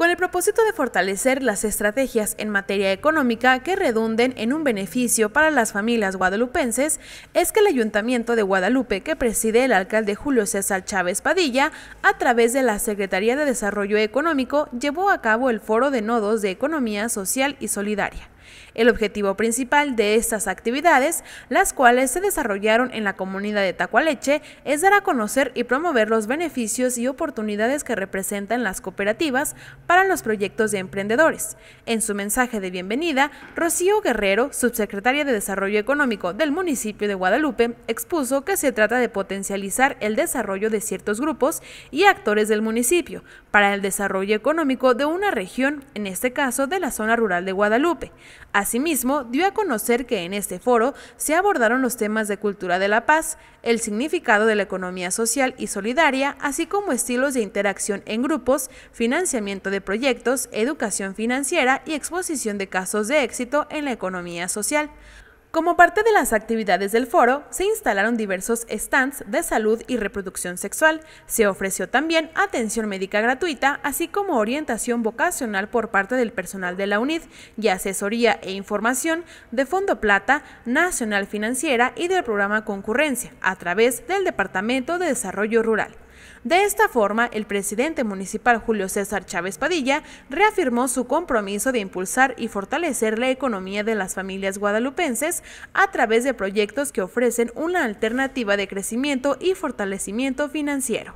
con el propósito de fortalecer las estrategias en materia económica que redunden en un beneficio para las familias guadalupenses, es que el Ayuntamiento de Guadalupe, que preside el alcalde Julio César Chávez Padilla, a través de la Secretaría de Desarrollo Económico, llevó a cabo el Foro de Nodos de Economía Social y Solidaria el objetivo principal de estas actividades, las cuales se desarrollaron en la comunidad de Tacualeche, es dar a conocer y promover los beneficios y oportunidades que representan las cooperativas para los proyectos de emprendedores. En su mensaje de bienvenida, Rocío Guerrero, subsecretaria de Desarrollo Económico del municipio de Guadalupe, expuso que se trata de potencializar el desarrollo de ciertos grupos y actores del municipio para el desarrollo económico de una región, en este caso de la zona rural de Guadalupe. Asimismo, dio a conocer que en este foro se abordaron los temas de cultura de la paz, el significado de la economía social y solidaria, así como estilos de interacción en grupos, financiamiento de proyectos, educación financiera y exposición de casos de éxito en la economía social. Como parte de las actividades del foro, se instalaron diversos stands de salud y reproducción sexual. Se ofreció también atención médica gratuita, así como orientación vocacional por parte del personal de la UNID y asesoría e información de Fondo Plata, Nacional Financiera y del programa Concurrencia, a través del Departamento de Desarrollo Rural. De esta forma, el presidente municipal Julio César Chávez Padilla reafirmó su compromiso de impulsar y fortalecer la economía de las familias guadalupenses a través de proyectos que ofrecen una alternativa de crecimiento y fortalecimiento financiero.